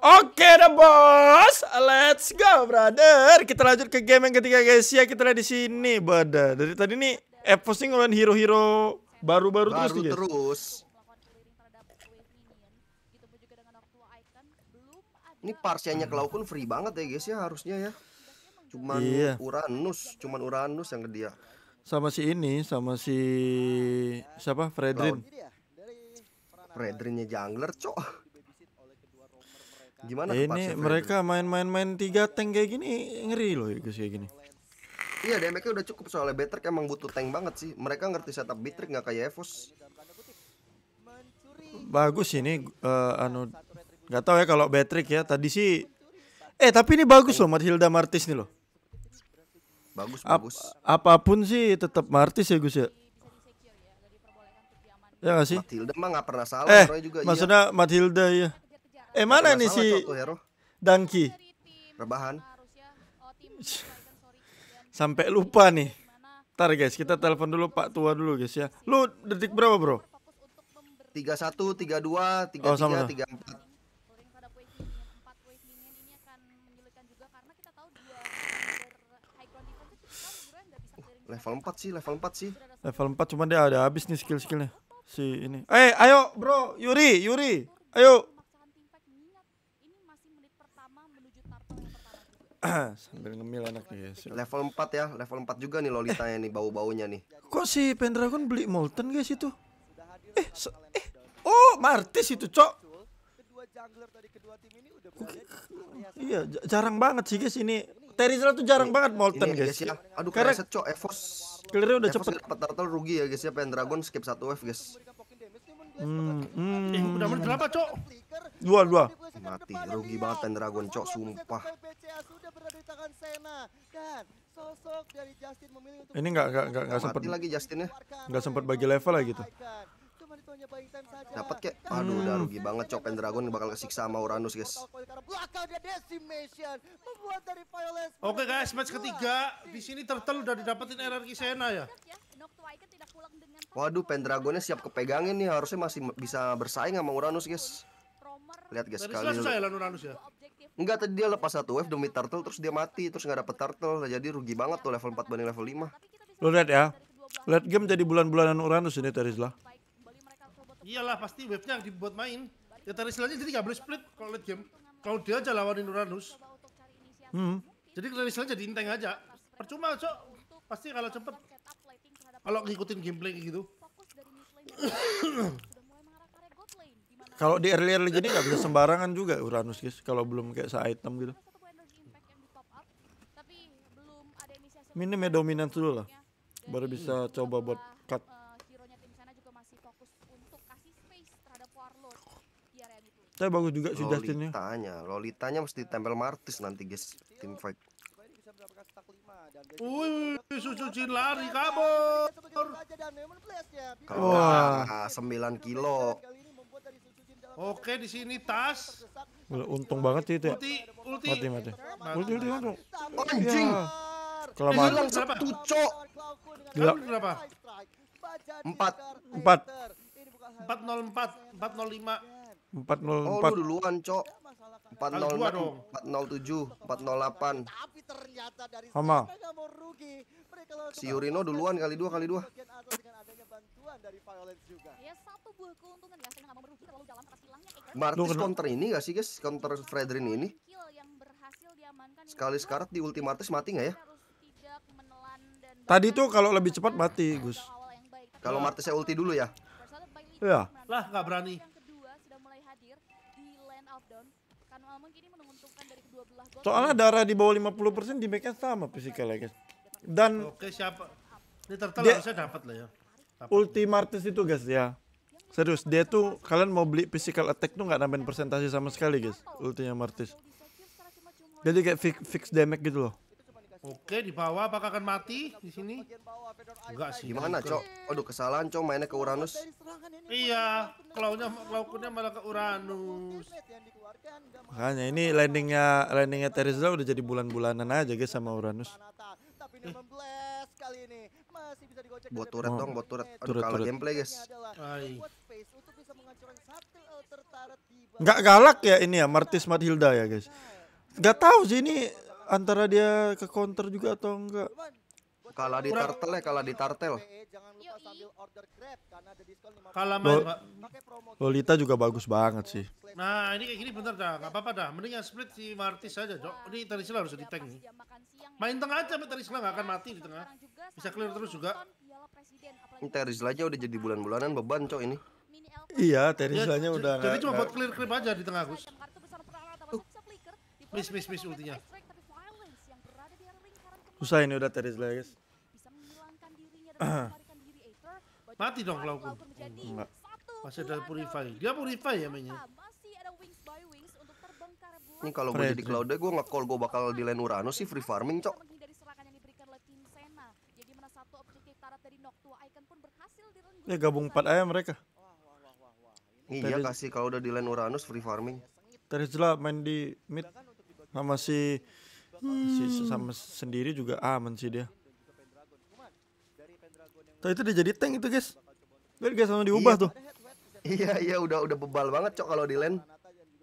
Oke okay, bos, let's go brother. Kita lanjut ke game yang ketiga guys ya. Kita ada di sini, brother. Dari tadi nih eh, posting hero-hero baru-baru terus nih. Baru terus. Ini parsianya Clau pun free banget ya guys ya harusnya ya. Cuman iya. Uranus, cuman Uranus yang dia. Sama si ini, sama si siapa? Fredrin. Fredrinnya jungler, cok gimana ini mereka main-main-main tiga tank kayak gini ngeri loh ya, Gus kayak gini Iya damage udah cukup soalnya Betrek emang butuh tank banget sih. Mereka ngerti setup Betrek nggak kayak Evos. Bagus ini uh, anu nggak tahu ya kalau Betrek ya tadi sih eh tapi ini bagus loh Matilda Martis nih loh. Bagus Ap bagus. Apapun sih tetap Martis ya Gus ya. Iya, ya gak sih? Matilda mah gak pernah salah eh, juga iya. Maksudnya iya. Matilda ya Eh mana nih si Danki? Rebahan. Sampai lupa nih. Ntar guys, kita telepon dulu Pak Tua dulu guys ya. Lu detik berapa bro? 31, 32, 33, oh, 34. Level 4 sih, level 4 sih. Level 4 cuman dia ada habis nih skill-skillnya. Si ini. Eh, hey, ayo bro, Yuri, Yuri. Ayo. Sambil ngemil anaknya ya. Level 4 ya, level 4 juga nih lolita eh. nih bau-baunya nih. Kok si Pendragon beli Molten guys itu? Eh, so, eh. Oh, Martis itu, Cok. Iya, jarang banget sih guys ini. Terizal tuh jarang ini, banget Molten guys. ya. Aduh, karena set cok Evos. Clear udah Evos cepet. Dapat turtle rugi ya guys ya Pendragon skip satu wave guys. Hmm, hmm. Eh, udah menit berapa cok? Dua, dua. Mati, rugi banget Pendragon, cok, sumpah. Ini nggak nggak nggak nggak sempat lagi Justin ya? Nggak sempat bagi level lagi gitu. Dapat kek. Aduh, hmm. udah rugi banget cok Pendragon bakal kesiksa sama Uranus, guys. Oke, guys, match ketiga. Di sini Turtle udah didapetin energi Sena ya. ya Waduh, Pendragonnya siap kepegangin nih. Harusnya masih bisa bersaing sama Uranus, guys. Lihat guys, sekali kali saya Lanurus ya. Enggak tadi dia lepas satu wave demi turtle terus dia mati terus nggak dapet turtle nah, jadi rugi banget tuh level 4 banding level 5. lo lihat ya. Lihat game jadi bulan-bulanan Uranus ini Terisla. Iyalah pasti wave-nya dibuat main. Ya Terislanya jadi nggak boleh split kalau lihat game. Kalau dia aja lawanin Uranus. Hmm. Jadi Terisla jadi inteng aja. Percuma, Cok. Pasti kalau cepet kalau ngikutin gameplay gitu. Kalau di early early gini nggak bisa sembarangan juga Uranus guys. Kalau belum kayak sa item gitu. Minim ya dominan dulu lah. Baru bisa coba buat cut. Tapi bagus juga si Justinnya. Lolitanya, Lolitanya mesti tempel Martis nanti guys tim fight. Wih, Susuci lari kabur. Wah, sembilan kilo. Oke di sini tas. Untung banget sih itu mati Ulti, Mati, mati. Ulti, ulti, untung. Anjing. Ya. Kelamaan. Hilang Gila. Berapa? Empat. Empat. Empat nol empat. Empat nol lima. Empat nol empat. Oh, duluan, cok. Empat nol empat nol tujuh, empat nol delapan. Hama. Si Yurino duluan kali dua kali dua keunggulan dari Violence juga. Ya satu buah keuntungan nggak senang nggak merugi terlalu dalam atas hilangnya. Gitu. Martis counter ini gak sih guys? Counter Fredrin ini. Sekali sekarat di ulti Martis mati gak ya? Tadi tuh kalau lebih cepat mati Gus. Kalau saya ulti dulu ya? Ya. Lah nggak berani. Soalnya darah di bawah 50% di make sama physical guys. Dan Oke siapa? Ini tertel saya dapat lah ya. Ultimartis itu guys ya. Serius, dia tuh kalian mau beli physical attack tuh nggak nambahin presentasi sama sekali guys, ultinya Martis. Jadi kayak fix, fix damage gitu loh. Oke, di bawah apakah akan mati di sini? Enggak sih. Gimana, Cok? Aduh, kesalahan, Cok, mainnya ke Uranus. Iya, klaunya klaunya malah ke Uranus. Makanya ini landingnya landingnya Teresa udah jadi bulan-bulanan aja guys sama Uranus. Eh ini. Masih bisa digocek. Buat turret dong, buat turret. Aduh, gameplay, guys. Nggak galak ya ini ya, Martis Hilda ya, guys. Gak tahu sih ini antara dia ke counter juga atau enggak. Kalah di tartel ya, kalah di tartel. Kalah main Lolita juga bagus banget sih. Nah, ini kayak gini bentar dah, nggak apa-apa dah. Mending split si Martis aja, Cok. Ini Tarisla harus di tank iya, nih. Main ya. tengah aja, Tarisla nggak akan mati di tengah. Bisa clear terus juga. ini Tarisla aja udah jadi bulan-bulanan beban, Cok ini. Iya, Terislanya iya, ya, udah Jadi cuma buat clear clear aja di tengah, Gus. Uh. Miss, miss, miss ultinya. Susah ini udah Terisla, guys. Eh, Mati dong kalau pun Enggak. Masih ada purify. Dia purify ya mainnya. Iya, Ini kalau gue jadi Cloud gue nggak call gue bakal di lane Uranus sih free farming, cok. Ya gabung 4 aja mereka. Iya kasih kalau udah di lane Uranus free farming. Terizla main di mid sama si si sama sendiri juga aman sih dia. Tuh itu udah jadi tank itu guys. Lihat guys sama diubah iya. tuh. Iya iya udah udah bebal banget cok kalau di lane.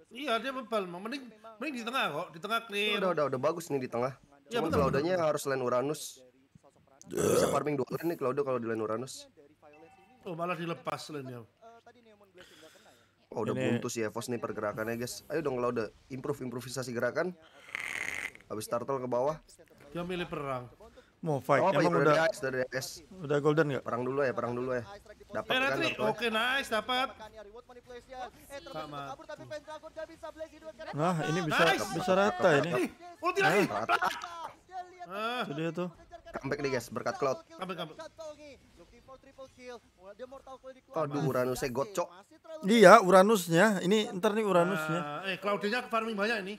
Iya dia bebal, mending mending di tengah kok, di tengah clear. Udah udah udah bagus nih di tengah. Iya, Cuma nya harus lane Uranus. Bisa farming dua lane nih Claudio kalau di lane Uranus. Oh malah dilepas lane ya. Oh udah Ini... buntu sih ya, Evos nih pergerakannya guys. Ayo dong kalau udah improve improvisasi gerakan. Habis turtle ke bawah. Dia milih perang. Mau fight. Oh, Emang ya, udah ice, dari S Udah golden nggak? Perang dulu ya, perang dulu ya. Dapat kan? Oke, okay, nice, dapat. Ya, eh, nah, ini bisa nice. bisa rata ini. Ulti lagi. Ah. Itu dia tuh. Comeback nih guys, berkat cloud. Comeback, comeback. Aduh, saya gocok. Iya, Uranusnya. Ini ntar nih Uranusnya. eh, Claudinya farming banyak ini.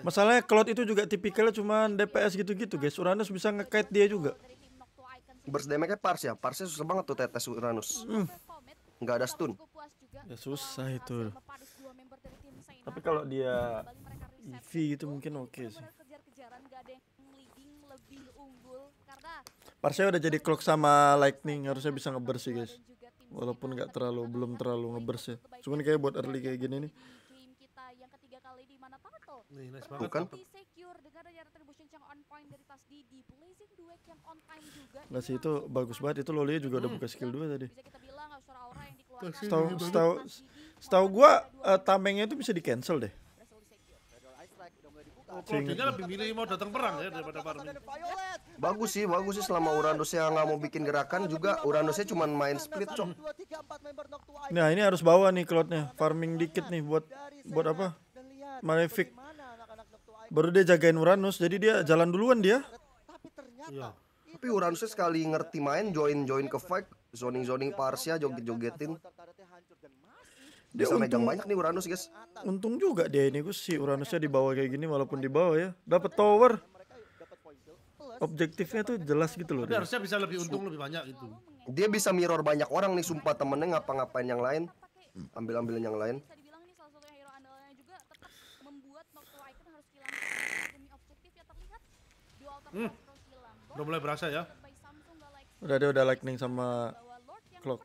Masalahnya Cloud itu juga tipikalnya cuma DPS gitu-gitu guys. Uranus bisa ngekait dia juga. Burst damage-nya Pars ya. Parsnya susah banget tuh tetes Uranus. Hmm. Nggak ada stun. Ya susah itu. Tapi kalau dia EV gitu mungkin oke okay sih. Parsnya udah jadi clock sama lightning harusnya bisa ngebersih guys. Walaupun nggak terlalu belum terlalu ngebersih. Cuman kayak buat early kayak gini nih Nih, Bukan. Secure Nah, sih itu bagus banget. Itu Lolia juga udah buka skill 2 iya. tadi. Uh, setahu setahu setahu gua eh, tamengnya itu bisa di cancel deh. Oh, lebih milih mau datang perang ya daripada farming. Bagus sih, bagus sih selama yang nggak mau bikin gerakan juga Uranusnya cuma main split cok. Nah ini harus bawa nih cloudnya farming dikit nih buat buat apa? Malefic Baru dia jagain Uranus, jadi dia jalan duluan dia. Iya. Tapi Uranus sekali ngerti main, join-join ke fight, zoning-zoning Parsia, joget-jogetin. Dia Bisa ya, untung, megang banyak nih Uranus guys. Untung juga dia ini Gus, si Uranusnya di bawah kayak gini walaupun di bawah ya. Dapat tower. Objektifnya tuh jelas gitu loh. dia. harusnya bisa lebih untung lebih banyak gitu. Dia bisa mirror banyak orang nih sumpah temennya ngapa-ngapain yang lain. Ambil-ambilin yang lain. Hmm. Udah mulai berasa ya. Udah dia udah lightning sama clock.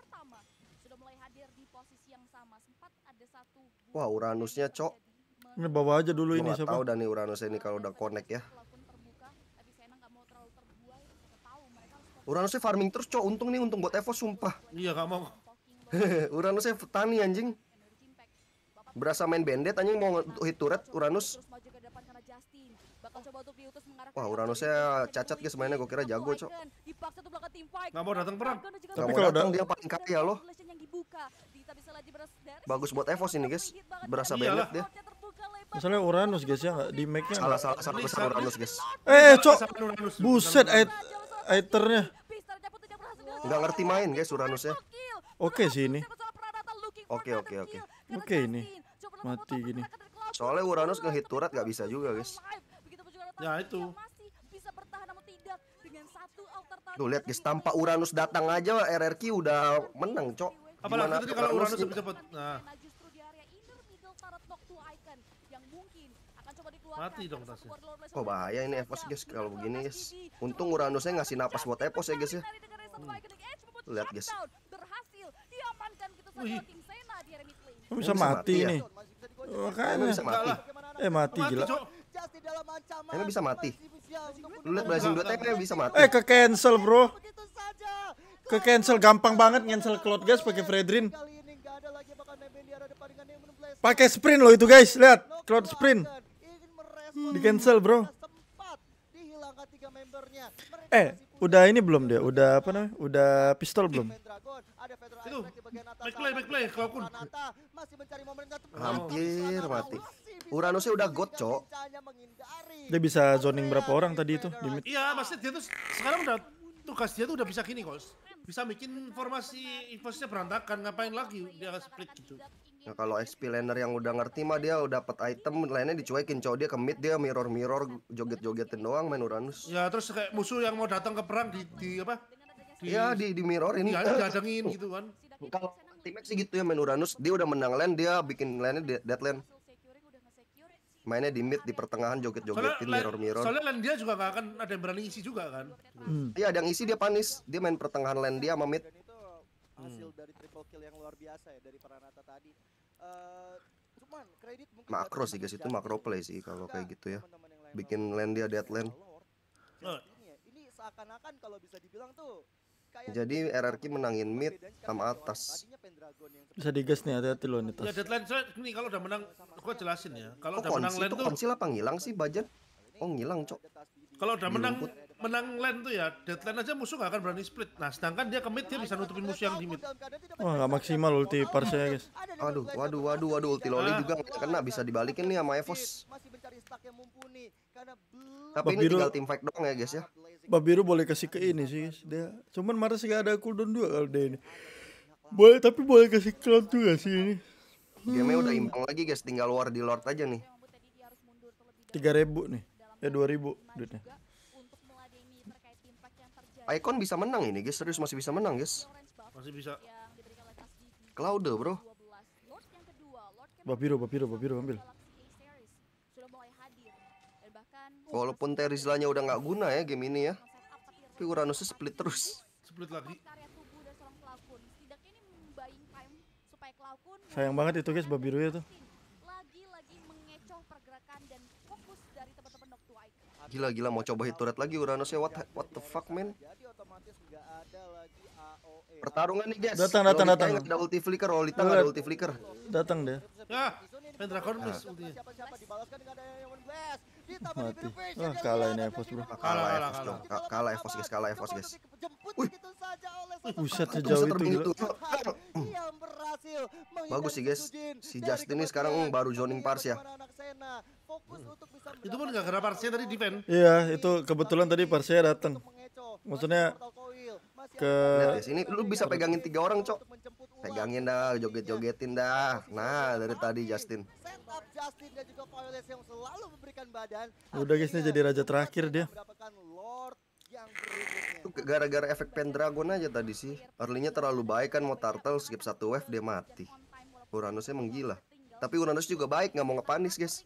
Wah, Uranusnya, Cok. Ini bawa aja dulu ini siapa? Tahu dan nih Uranus ini kalau udah connect ya. Uranusnya farming terus, Cok. Untung nih, untung buat Evo sumpah. Iya, kamu. mau. Uranusnya petani anjing. Berasa main bandit anjing mau hit turret Uranus. Wah untuk diutus Wah, cacat guys mainnya gue kira jago, Cok. Kan, dipaksa mau datang perang. Tapi kalau datang dia paling kaya loh. Bagus buat Evos ini, guys. Berasa banget dia. Misalnya Uranus guys ya, di make-nya salah salah salah besar Uranus guys. Eh, Cok. Buset Aether-nya. Gak ngerti main guys Uranus ya. Oke sih ini. Oke oke oke. Oke ini. Mati gini. Soalnya Uranus ngehit turat gak bisa juga guys tapi ya, itu. masih bisa bertahan atau tidak dengan satu Tuh lihat guys, tanpa Uranus datang aja RRQ udah menang, Cok. Apalagi tadi kalau Uranus lebih cepat. Nah. Mati dong tasnya. Oh bahaya ini Epos guys kalau begini guys. Untung Uranusnya ngasih napas buat Epos ya guys ya. Hmm. Lihat guys. Bisa mati nih. kan Bisa mati. Eh mati gila. Just Emang bisa mati. Lu lihat Blazing Dota emang bisa mati. Eh ke cancel, Bro. Ke cancel gampang banget cancel Cloud guys pakai Fredrin. Pakai sprint loh itu guys, lihat Cloud sprint. Di cancel, Bro. Eh, udah ini belum dia? Udah apa namanya? Udah pistol belum? Itu backplay play kalau kun. Hampir mati. Uranus udah god, Cok. Dia bisa zoning berapa orang tadi itu? Iya, maksudnya dia tuh sekarang udah tugas dia tuh udah bisa gini, Kos. Bisa bikin formasi invasinya berantakan, ngapain lagi dia split gitu. Iya. Nah, kalau XP laner yang udah ngerti mah dia udah dapat item lainnya dicuekin cowok dia kemit dia mirror mirror joget jogetin doang main Uranus. Ya terus kayak musuh yang mau datang ke perang di, di apa? Di, iya, di di mirror ini. di dadengin gitu kan. Kalau Timex sih gitu ya main Uranus dia udah menang lane dia bikin lane dead lane mainnya di mid di pertengahan joget-jogetin mirror-mirror. Soalnya lane dia juga gak akan ada yang berani isi juga kan. Hmm. Iya, hmm. ada yang isi dia panis. Dia main pertengahan lane dia sama mid. Hasil dari triple kill yang luar biasa ya dari Pranata tadi. Eh, cuman kredit makro sih guys itu makro play sih kalau nah, kayak gitu ya. Bikin land dia dead land. Ini seakan-akan kalau bisa dibilang tuh jadi RRQ menangin mid sama atas. Bisa digas nih hati-hati loh nih. Ya deadline so, nih kalau udah menang gua jelasin ya. Kalau oh, udah menang land tuh konsil apa ngilang sih Bajan? Oh ngilang, Cok. Kalau udah menang menang lane tuh ya, dead lane aja musuh gak akan berani split. Nah, sedangkan dia ke mid dia bisa nutupin musuh yang di mid. Wah, gak maksimal ulti Parsnya, guys. Aduh, waduh, waduh, waduh ulti Loli ah. juga gak kena bisa dibalikin nih sama Evos. Tapi Babiru, ini tinggal tim fight doang ya, guys ya. Babiru boleh kasih ke ini sih, guys. Dia cuman sih gak ada cooldown dua kalau dia ini. Boleh, tapi boleh kasih cloud juga sih ini. Dia Game udah imbang lagi, guys. Tinggal war di lord aja nih. 3000 nih. Ya 2000 duitnya. Icon bisa menang ini guys serius masih bisa menang guys masih bisa Cloud eh, bro Bapiro, Bapiro, Bapiro ambil Walaupun Terizlanya udah nggak guna ya game ini ya Tapi Uranusnya split terus Split lagi Sayang banget itu guys Bapiro ya tuh pergerakan dan fokus dari teman-teman Noctua Gila gila mau coba hit turret lagi ya what what the fuck man? Jadi otomatis enggak ada lagi AOE. Pertarungan nih guys. Datang datang datang. Ada ulti flicker, Lolita enggak ada ulti flicker. Datang deh. Ya. Pendragon blast. Nah. Mati. Oh, kalah ini Evos bro. Kalah Evos dong. Kalah Evos guys, kalah Evos guys. Wih. Gitu Buset sejauh itu. itu. Hmm. Bagus sih guys. Si Justin ini sekarang hmm, baru zoning pars ya. Hmm. Itu pun gak karena Parsia tadi defend. Iya, itu kebetulan tadi Parsia datang. Maksudnya ke Lihat sini lu bisa pegangin tiga orang, Cok. Pegangin dah, iya. joget-jogetin dah. Nah, dari tadi Justin. Udah guys, ini jadi raja terakhir dia. gara-gara efek Pendragon aja tadi sih. Early-nya terlalu baik kan mau turtle skip satu wave dia mati. Uranus emang gila. Tapi Uranus juga baik nggak mau ngepanis guys.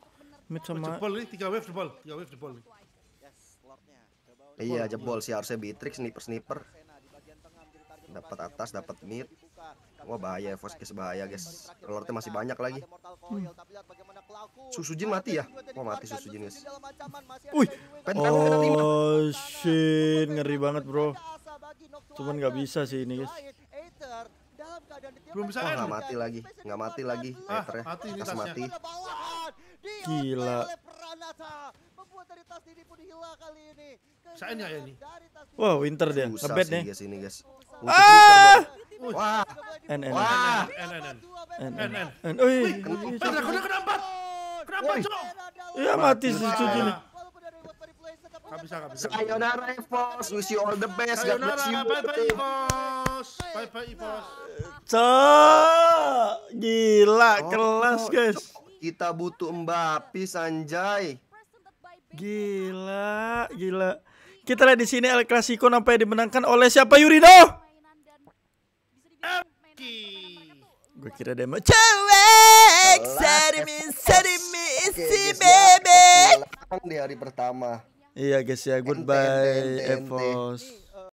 Mid sama jebol nih, tiga wave jebol, tiga wave jebol Iya, jebol sih harusnya Bitrix sniper-sniper. Dapat atas, dapat mid. Wah bahaya, ya, case bahaya guys. Lordnya masih banyak lagi. Susu Jin mati ya? Wah mati susu Jin guys. Wih, oh shit, ngeri banget bro. Cuman nggak bisa sih ini guys. Belum bisa. Wah nggak mati lagi, nggak mati lagi. Ah, ya. mati mati. Gila. Saya ini. Ya wow, winter dia. Sebet nih. Guys, ini guys. Ah! Wah. N N N N N N N N. Iya mati sih cuci ini. wish you all the best. Sayonara, bye bye Evos. Bye bye Evos. Cok, gila oh, kelas guys. Kita butuh Mbappe Sanjay. Gila, gila. Kita lihat di sini El Clasico sampai dimenangkan oleh siapa Oke. Gue kira dia mau cewek, sadimi, sadimi, si ya. bebek. Di hari pertama. Iya guys ya, goodbye Evos.